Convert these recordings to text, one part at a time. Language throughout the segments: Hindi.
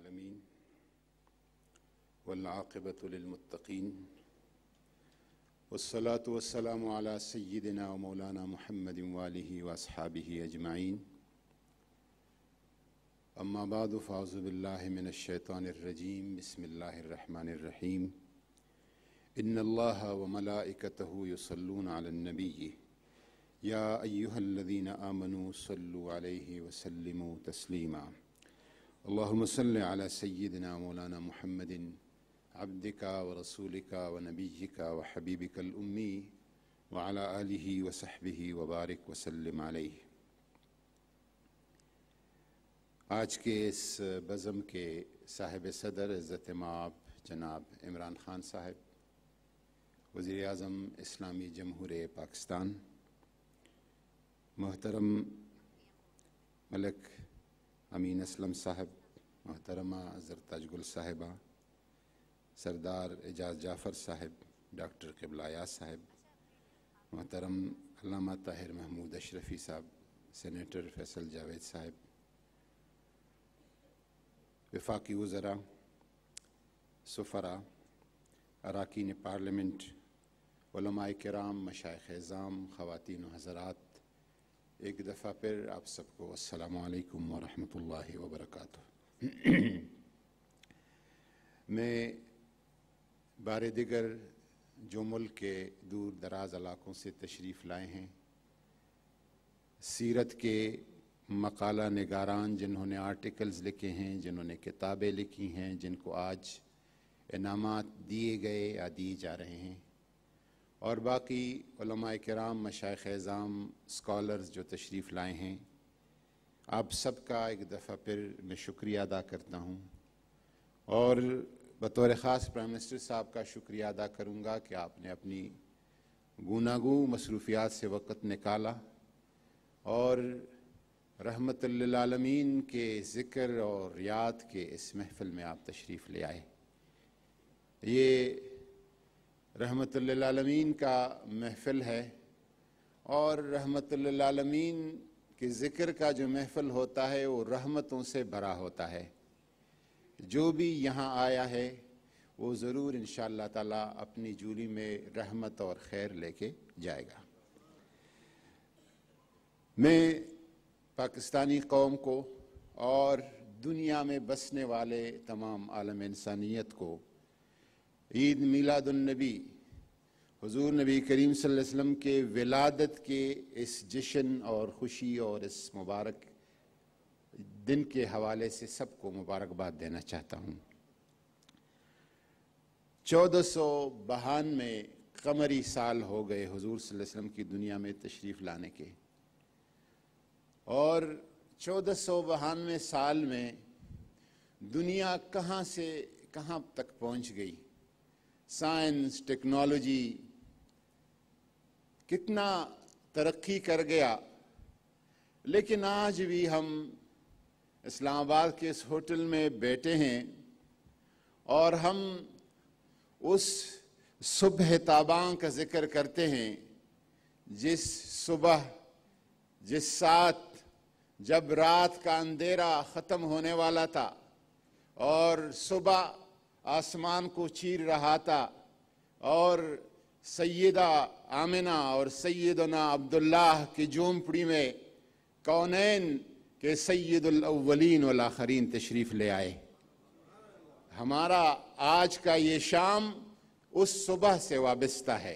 العالمين والعاقبة للمتقين والصلاة والسلام على سيدنا ومولانا محمد وآله وأصحابه أجمعين أما بعد فأعوذ بالله من الشيطان الرجيم بسم الله الرحمن الرحيم إن الله وملائكته يصلون على النبي يا या अय्युहल्लदीन आमनु सल्लु अलैहि वसल्लिमु तस्लीमा اللهم صل على سيدنا مولانا محمد عبدك ورسولك ونبيك وحبيبك الأمي وعلى آله وصحبه وبارك وسلم عليه आज के इस बज़म के साहिब सदर इज़्ज़त माब जनाब इमरान ख़ान साहब वज़ी अजम इस्लामी जमहूर पाकिस्तान मोहतरम मलक अमीन असलम साहब मोहतरमा अज़र ताजगुल साहिबा सरदार एजाज जाफ़र साहब डॉक्टर कबलाया साहब मोहतरम अलामा ताहिर महमूद अशरफी साहब सेनेटर फैसल जावेद साहब विफाकी वज़रा सफ़रा अरकान पार्लियामेंट कराम मशाइ एज़ाम ख़वान हज़रात एक दफ़ा फिर आप सबको असलकम वरहल वबरक मैं बार दिगर जो मुल्क के दूर दराज इलाकों से तशरीफ़ लाए हैं सीरत के मकाला नगारान जिन्होंने आर्टिकल्स लिखे हैं जिन्होंने किताबें लिखी हैं जिनको आज इनाम दिए गए या दिए जा रहे हैं और बाकी कराम मशाइ एज़ाम स्कॉलर्स जो तशरीफ़ लाए हैं आप सब का एक दफ़ा फिर मैं शुक्रिया अदा करता हूँ और बतौर ख़ास प्राइम मिनिस्टर साहब का शुक्रिया अदा करूँगा कि आपने अपनी गुनागु मसरूफियात से वक़्त निकाला और रहमतमीन के ज़िक्र और याद के इस महफ़िल में आप तशरीफ़ ले आए ये रहमतमीन का महफ़िल है और रहमतमीन के ज़िक्र का जो महफ़िल होता है वो रहमतों से भरा होता है जो भी यहाँ आया है वो ज़रूर इन ताला अपनी जूली में रहमत और खैर लेके जाएगा मैं पाकिस्तानी कौम को और दुनिया में बसने वाले तमाम आलम इंसानियत को ईद मिलादुलनबी हजूर नबी करीम वसल्लम के विलादत के इस जशन और ख़ुशी और इस मुबारक दिन के हवाले से सबको मुबारकबाद देना चाहता हूँ चौदह सौ बहान में कमरी साल हो गए हज़ूर वसल्लम की दुनिया में तशरीफ़ लाने के और चौदह सौ बहानवे साल में दुनिया कहाँ से कहाँ तक पहुँच गई साइंस टेक्नोलॉजी कितना तरक्की कर गया लेकिन आज भी हम इस्लामाबाद के इस होटल में बैठे हैं और हम उस सुबह ताबांग का जिक्र करते हैं जिस सुबह जिस साथ जब रात का अंधेरा ख़त्म होने वाला था और सुबह आसमान को चीर रहा था और सैदा आमिना और सैदना अब्दुल्लाह की झोंपड़ी में कौनैन के सैदलिन वलाखरीन तशरीफ़ ले आए हमारा आज का ये शाम उस सुबह से वाबस्ता है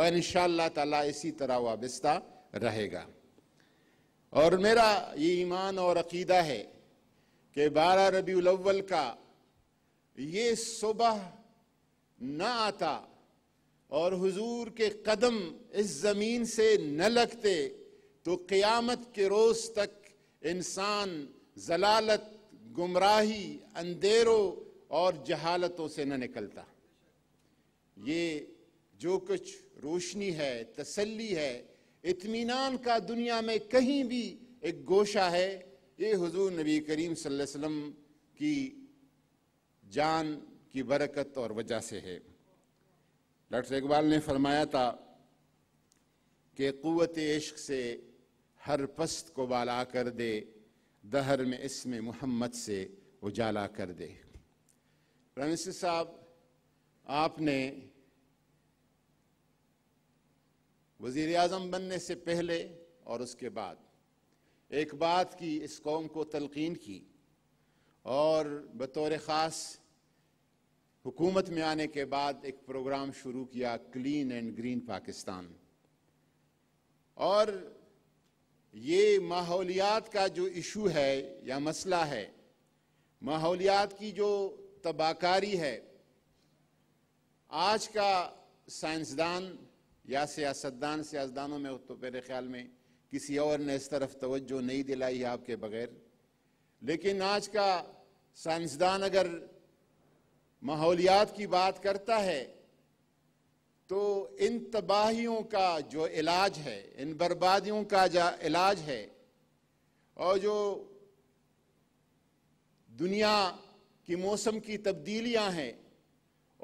और इन ताला इसी तरह वाबस्ता रहेगा और मेरा ये ईमान और अकीदा है कि बारह रबी अव्वल का ये सुबह न आता और हुजूर के कदम इस ज़मीन से न लगते तो क़यामत के रोज़ तक इंसान जलालत गुमराही अंधेरों और जहालतों से न निकलता ये जो कुछ रोशनी है तसल्ली है इतमान का दुनिया में कहीं भी एक गोशा है ये हुजूर नबी करीम सल्लल्लाहु अलैहि वसल्लम की जान की बरकत और वजह से है डॉक्टर इकबाल ने फरमाया था कि क़वत इश्क से हर पस्त को बाला कर दे दहर में इसमें मोहम्मद से उजाला कर दे रमेश साहब आपने वज़ी अजम बनने से पहले और उसके बाद एक बात की इस कौम को तलकीन की और बतौर ख़ास हुकूमत में आने के बाद एक प्रोग्राम शुरू किया क्लीन एंड ग्रीन पाकिस्तान और ये माहौलियात का जो इशू है या मसला है माहौलियात की जो तबाहकारी है आज का साइंसदान या सियासतदान सियासदानों में तो मेरे ख्याल में किसी और ने इस तरफ तवज्जो नहीं दिलाई है आपके बगैर लेकिन आज का साइंसदान अगर माहौलियात की बात करता है तो इन तबाहियों का जो इलाज है इन बर्बादियों का जो इलाज है और जो दुनिया की मौसम की तब्दीलियां हैं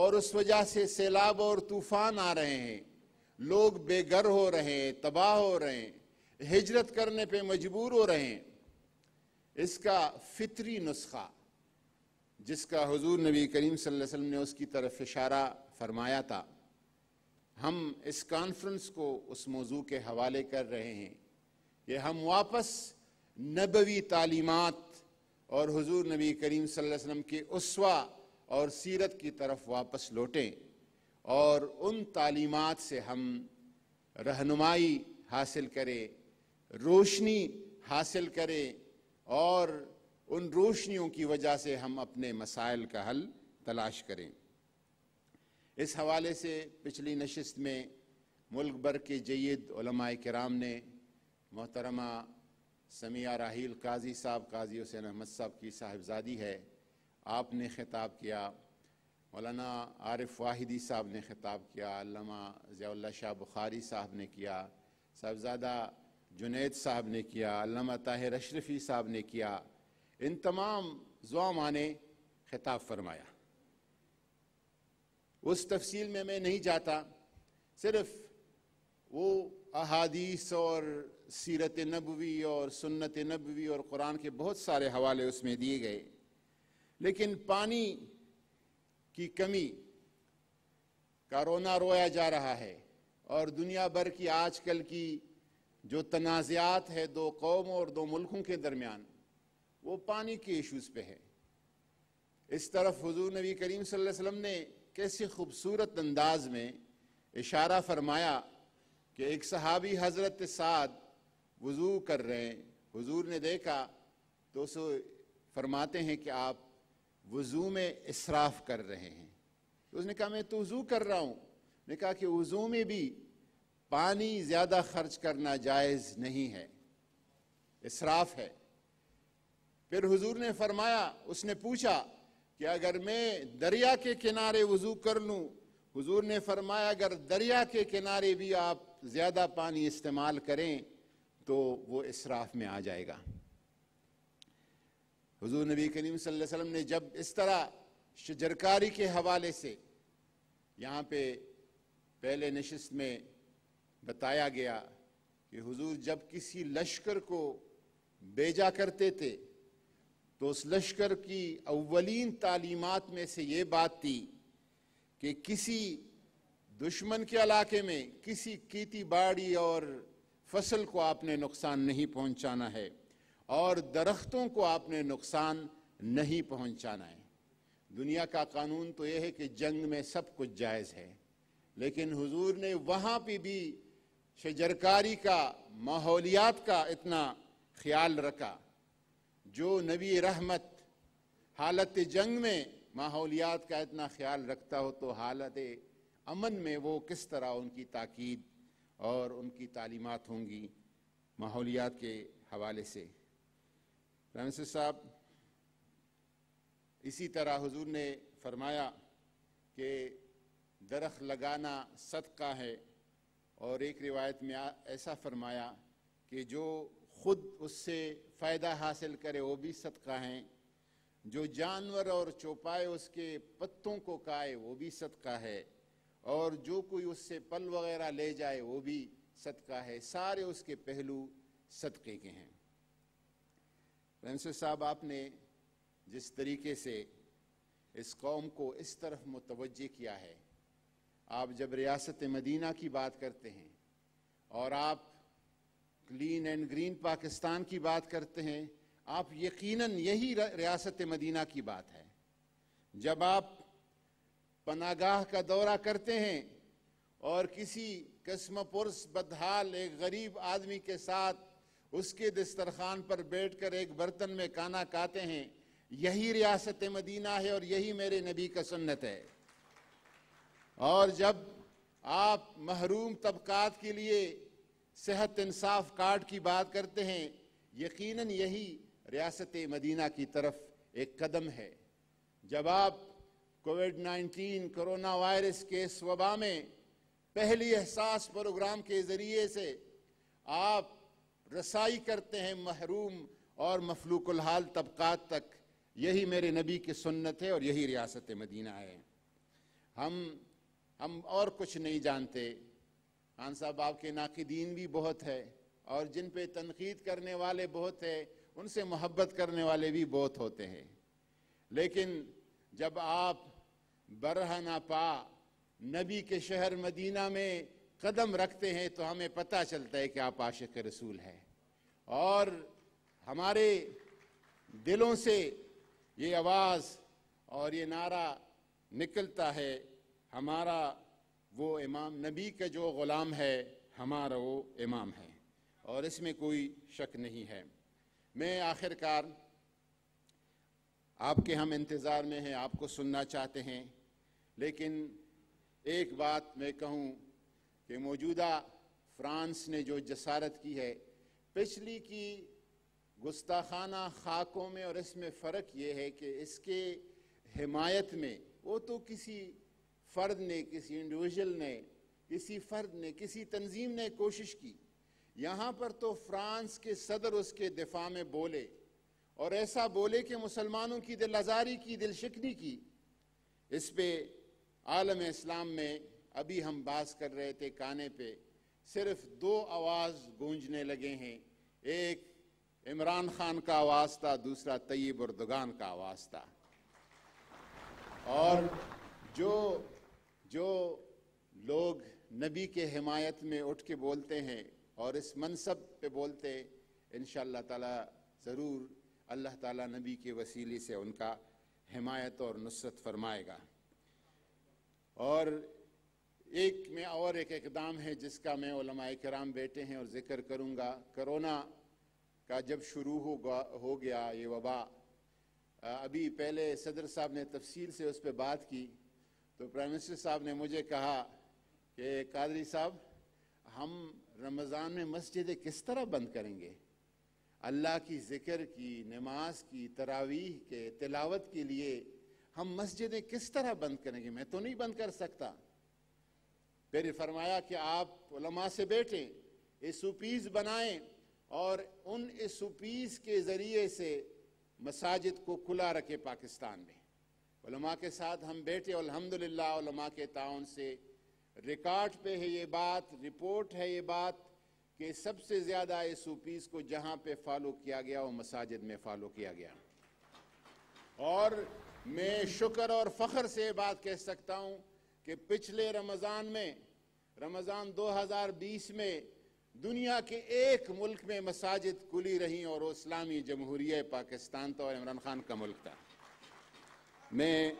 और उस वजह से सैलाब और तूफान आ रहे हैं लोग बेघर हो रहे हैं तबाह हो रहे हैं हिजरत करने पे मजबूर हो रहे हैं इसका फितरी नुस्खा जिसका हुजूर नबी करीम सल्लल्लाहु अलैहि वसल्लम ने उसकी तरफ इशारा फरमाया था हम इस कॉन्फ्रेंस को उस मौजू के हवाले कर रहे हैं कि हम वापस नबवी तालीमत और हुजूर नबी करीम सल्लल्लाहु अलैहि वसल्लम के उस्वा और सीरत की तरफ वापस लौटें और उन तालीमत से हम रहनुमाई हासिल करें रोशनी हासिल करें और उन रोशनियों की वजह से हम अपने मसाइल का हल तलाश करें इस हवाले से पिछली नशस्त में मुल्क भर के जयद कराम ने मोहतरमा समिया राहील काजी साहब काजी हुसैन अहमद साहब की साहिबजादी है आपने ख़िताब किया मौलाना आरिफ वाहिदी साहब ने ख़िताब किया अल्लामा शाह बुखारी साहब ने किया साहबजादा जुनेद साहब ने किया अल्लामा ताहिर अशरफ़ी साहब ने किया इन तमाम जुआमा ने खिताब फरमाया उस तफसील में मैं नहीं जाता सिर्फ वो अहादीस और सीरत नबवी और सुन्नत नबवी और कुरान के बहुत सारे हवाले उसमें दिए गए लेकिन पानी की कमी का रोना रोया जा रहा है और दुनिया भर की आजकल की जो तनाज़ात है दो कौम और दो मुल्कों के दरमियान वो पानी के इश्यूज पे है इस तरफ हजूर नबी करीम वसल्लम ने कैसे खूबसूरत अंदाज में इशारा फरमाया कि एक सहाबी हज़रत साद वज़ू कर रहे हैं हजूर ने देखा तो उसे फरमाते हैं कि आप वज़ू में इसराफ कर रहे हैं तो उसने कहा मैं तो वज़ू कर रहा हूँ ने कहा कि वज़ू में भी पानी ज़्यादा खर्च करना जायज़ नहीं है इसराफ है फिर हुजूर ने फरमाया उसने पूछा कि अगर मैं दरिया के किनारे वजू कर लूँ हुजूर ने फरमाया अगर दरिया के किनारे भी आप ज़्यादा पानी इस्तेमाल करें तो वो इसराफ में आ जाएगा हुजूर नबी करीम सल्लल्लाहु अलैहि वसल्लम ने जब इस तरह शजरकारी के हवाले से यहाँ पे पहले नशस्त में बताया गया कि हुजूर जब किसी लश्कर को भेजा करते थे तो उस लश्कर की अवलिन तालीमत में से ये बात थी कि किसी दुश्मन के इलाके में किसी खेती बाड़ी और फसल को आपने नुकसान नहीं पहुंचाना है और दरख्तों को आपने नुकसान नहीं पहुंचाना है दुनिया का कानून तो यह है कि जंग में सब कुछ जायज़ है लेकिन हुजूर ने वहाँ पे भी शजरकारी का माहौलियात का इतना ख्याल रखा जो नबी रहमत हालत जंग में माहौलियात का इतना ख्याल रखता हो तो हालत अमन में वो किस तरह उनकी ताकीद और उनकी तालीमत होंगी माहौलियात के हवाले से साहब इसी तरह हुजूर ने फरमाया कि दरख लगाना सदका है और एक रिवायत में ऐसा फरमाया कि जो खुद उससे फ़ायदा हासिल करे वो भी सदका है जो जानवर और चौपाए उसके पत्तों को काए वो भी सदका है और जो कोई उससे पल वगैरह ले जाए वो भी सदका है सारे उसके पहलू सदक़े के हैं साहब आपने जिस तरीके से इस कौम को इस तरफ मुतवजह किया है आप जब रियासत मदीना की बात करते हैं और आप क्लीन एंड ग्रीन पाकिस्तान की बात करते हैं आप यकीनन यही रियासत मदीना की बात है जब आप पनागाह का दौरा करते हैं और किसी कस्म पुरस बदहाल एक गरीब आदमी के साथ उसके दस्तरखान पर बैठकर एक बर्तन में खाना खाते हैं यही रियासत मदीना है और यही मेरे नबी का सुन्नत है और जब आप महरूम तबकात के लिए सेहत इंसाफ कार्ड की बात करते हैं यकीनन यही रियासत मदीना की तरफ एक कदम है जब आप कोविड 19 कोरोना वायरस के वबा में पहली एहसास प्रोग्राम के ज़रिए से आप रसाई करते हैं महरूम और मफलूकुल हाल तबक़ात तक यही मेरे नबी की सुन्नत है और यही रियासत मदीना है हम हम और कुछ नहीं जानते खान साहब आपके नाकदीन भी बहुत है और जिन पे तनकीद करने वाले बहुत है उनसे मोहब्बत करने वाले भी बहुत होते हैं लेकिन जब आप बरह ना पा नबी के शहर मदीना में कदम रखते हैं तो हमें पता चलता है कि आप आशिक रसूल हैं और हमारे दिलों से ये आवाज़ और ये नारा निकलता है हमारा वो इमाम नबी का जो ग़ुलाम है हमारा वो इमाम है और इसमें कोई शक नहीं है मैं आखिरकार आपके हम इंतज़ार में हैं आपको सुनना चाहते हैं लेकिन एक बात मैं कहूं कि मौजूदा फ्रांस ने जो जसारत की है पिछली की गुस्ताखाना खाकों में और इसमें फ़र्क ये है कि इसके हिमायत में वो तो किसी फ़र्द ने किसी इंडिविजुअल ने किसी फ़र्द ने किसी तंजीम ने कोशिश की यहाँ पर तो फ्रांस के सदर उसके दिफा में बोले और ऐसा बोले कि मुसलमानों की दिल आज़ारी की दिल शिकनी की इस पे आलम इस्लाम में अभी हम बात कर रहे थे काने पे सिर्फ दो आवाज़ गूंजने लगे हैं एक इमरान खान का आवाज़ था दूसरा तय्यब उर्दगान का आवाज़ था और जो जो लोग नबी के हिमायत में उठ के बोलते हैं और इस मनसब पे बोलते इन ताला ज़रूर अल्लाह ताला नबी के वसीले से उनका हिमायत और नुसरत फरमाएगा और एक में और एक इकदाम है जिसका मैं कराम बैठे हैं और ज़िक्र करूँगा करोना का जब शुरू हो हो गया ये वबा अभी पहले सदर साहब ने तफसील से उस पर बात की तो प्राइम मिनिस्टर साहब ने मुझे कहा कि कादरी साहब हम रमज़ान में मस्जिदें किस तरह बंद करेंगे अल्लाह की ज़िक्र की नमाज की तरावीह के तिलावत के लिए हम मस्जिदें किस तरह बंद करेंगे मैं तो नहीं बंद कर सकता फिर फरमाया कि आप लमा से बैठें पीस बनाएं और उन एसूपीज़ के ज़रिए से मसाजिद को खुला रखें पाकिस्तान में उलमा के साथ हम बैठे अलहमदिल्ला उलमा के ताउन से रिकॉर्ड पे है ये बात रिपोर्ट है ये बात कि सबसे ज़्यादा इस ओपीस को जहाँ पे फॉलो किया गया वो मसाजिद में फॉलो किया गया और मैं शुक्र और फ़ख्र से बात कह सकता हूँ कि पिछले रमज़ान में रमज़ान 2020 में दुनिया के एक मुल्क में मसाजिद खुली रहीं और वो इस्लामी जमहूरिया पाकिस्तान था तो और इमरान खान का मुल्क था मैं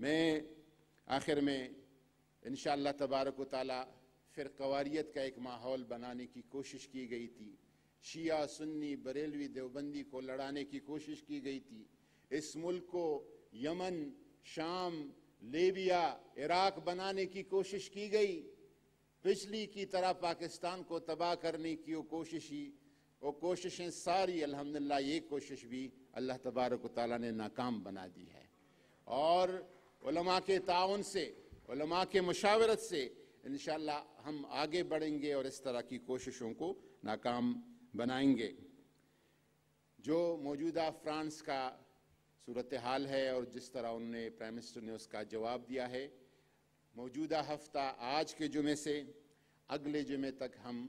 मैं आखिर में इन तबारक वाली फिर कवारीत का एक माहौल बनाने की कोशिश की गई थी शिया सुन्नी बरेलवी देवबंदी को लड़ाने की कोशिश की गई थी इस मुल्क को यमन शाम लेबिया इराक बनाने की कोशिश की गई पिछली की तरह पाकिस्तान को तबाह करने की वो कोशिश ही वो कोशिशें सारी अल्हम्दुलिल्लाह ये कोशिश भी अल्लाह तबारक ताली ने नाकाम बना दी है और के ताउन से के मशावरत से इन हम आगे बढ़ेंगे और इस तरह की कोशिशों को नाकाम बनाएंगे जो मौजूदा फ्रांस का सूरत हाल है और जिस तरह उनने प्राइम मिनिस्टर ने उसका जवाब दिया है मौजूदा हफ्ता आज के जुमे से अगले जुमे तक हम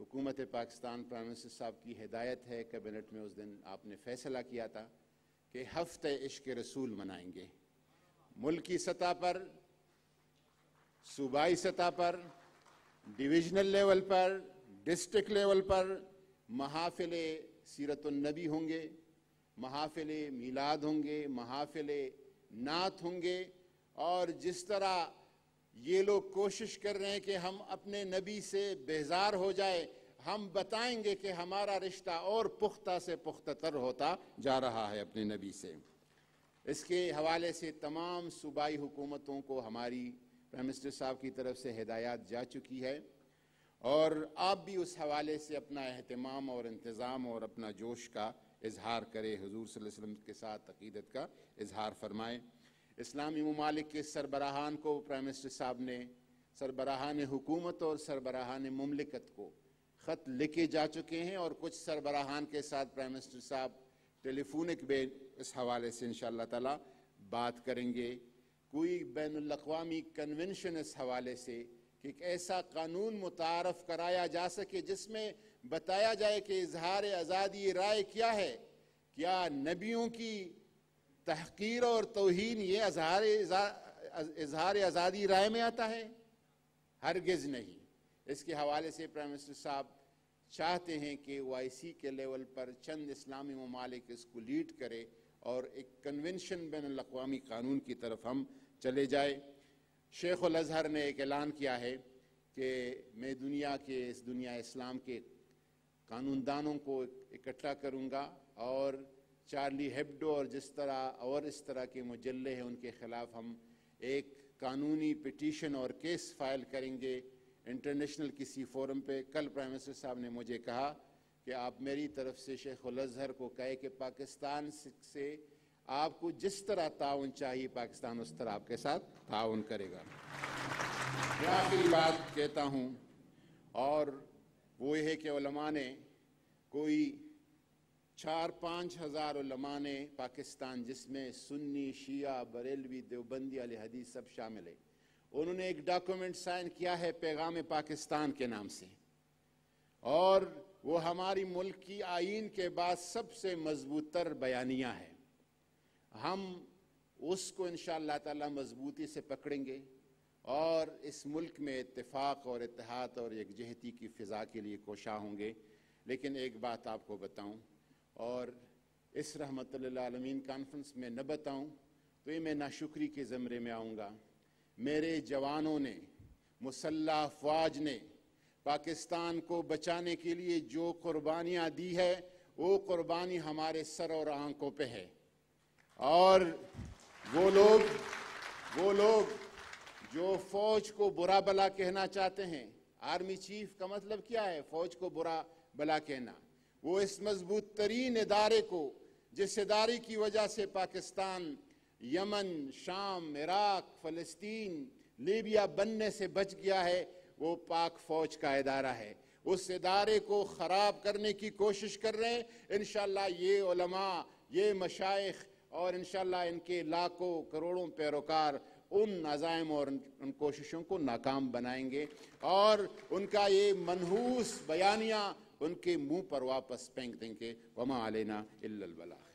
हुकूमत पाकिस्तान प्राइम मिनिस्टर साहब की हिदायत है कैबिनेट में उस दिन आपने फैसला किया था कि हफ्ते इश्क रसूल मनाएंगे मुल्की सतह पर सूबाई सतह पर डिविजनल लेवल पर डिस्ट्रिक्ट लेवल पर महाफिल सीरतुलनबी होंगे महाफिल मीलाद होंगे महाफिल नात होंगे और जिस तरह ये लोग कोशिश कर रहे हैं कि हम अपने नबी से बेजार हो जाए हम बताएंगे कि हमारा रिश्ता और पुख्ता से पुख्तर होता जा रहा है अपने नबी से इसके हवाले से तमाम सूबाई हुकूमतों को हमारी प्राइम मिनिस्टर साहब की तरफ से हिदायत जा चुकी है और आप भी उस हवाले से अपना अहतमाम और इंतज़ाम और अपना जोश का इजहार करें हजूर वसम के साथ अकीदत का इजहार फरमाएँ इस्लामी ममालिक के सरबराहान को प्राइम मिनिस्टर साहब ने सरबराहान हुकूमत और सरबराहान ममलिकत को ख़त लिखे जा चुके हैं और कुछ सरबराहान के साथ प्राइम मिनिस्टर साहब टेलीफोनिक बे इस हवाले से इन ताला बात करेंगे कोई बैन अवी कन्वेंशन इस हवाले से कि एक ऐसा कानून मुतारफ़ कराया जा सके जिसमें बताया जाए कि इजहार आज़ादी राय क्या है क्या नबियों की तहकीर और तोहन ये अजहार इजहार आज़ादी राय में आता है हरगिज़ नहीं इसके हवाले से प्राइम मिनिस्टर साहब चाहते हैं कि सी के लेवल पर चंद इस्लामी ममालिक इसको लीड करे और एक कन्वेंशन बैन अवी कानून की तरफ हम चले जाए शेख अज़हर ने एक ऐलान किया है कि मैं दुनिया के इस दुनिया इस्लाम के कानूनदानों को इकट्ठा करूँगा और चार्ली हेब्डो और जिस तरह और इस तरह के मुजल्ले हैं उनके ख़िलाफ़ हम एक कानूनी पिटीशन और केस फाइल करेंगे इंटरनेशनल किसी फोरम पे कल प्राइम मिनिस्टर साहब ने मुझे कहा कि आप मेरी तरफ से शेख अजहर को कहे कि पाकिस्तान से आपको जिस तरह ताउन चाहिए पाकिस्तान उस तरह आपके साथ ताउन करेगा मैं आखिरी बात कहता हूँ और वो ये है कि ने कोई चार पाँच हज़ार ने पाकिस्तान जिसमें सुन्नी शिया बरेलवी देवबंदी अली हदीस सब शामिल है उन्होंने एक डॉक्यूमेंट साइन किया है पैगाम पाकिस्तान के नाम से और वो हमारी मुल्क की आइन के बाद सबसे मजबूत तर बयानिया है हम उसको इन ताला मजबूती से पकड़ेंगे और इस मुल्क में इतफ़ाक़ और इतिहाद और यकजहती की फ़िज़ा के लिए कोशा होंगे लेकिन एक बात आपको बताऊं और इस रहमत आलमीन कॉन्फ्रेंस में न बताऊं तो ये मैं नाशुक्री के ज़मरे में आऊँगा मेरे जवानों ने मुसल्ला अफवाज ने पाकिस्तान को बचाने के लिए जो कुर्बानियाँ दी है वो कुर्बानी हमारे सर और आंखों पे है और वो लोग वो लोग जो फौज को बुरा भला कहना चाहते हैं आर्मी चीफ का मतलब क्या है फौज को बुरा भला कहना वो इस मजबूत तरीन इदारे को जिस इदारे की वजह से पाकिस्तान यमन शाम इराक फलस्तीन लीबिया बनने से बच गया है वो पाक फौज का इदारा है उस इदारे को ख़राब करने की कोशिश कर रहे हैं इन ये उलमा ये मशाइ और इन इनके लाखों करोड़ों पैरोकार उन नजायम और उन कोशिशों को नाकाम बनाएंगे और उनका ये मनहूस बयानिया उनके मुंह पर वापस फेंक देंगे वमा आलेना इल्लल बला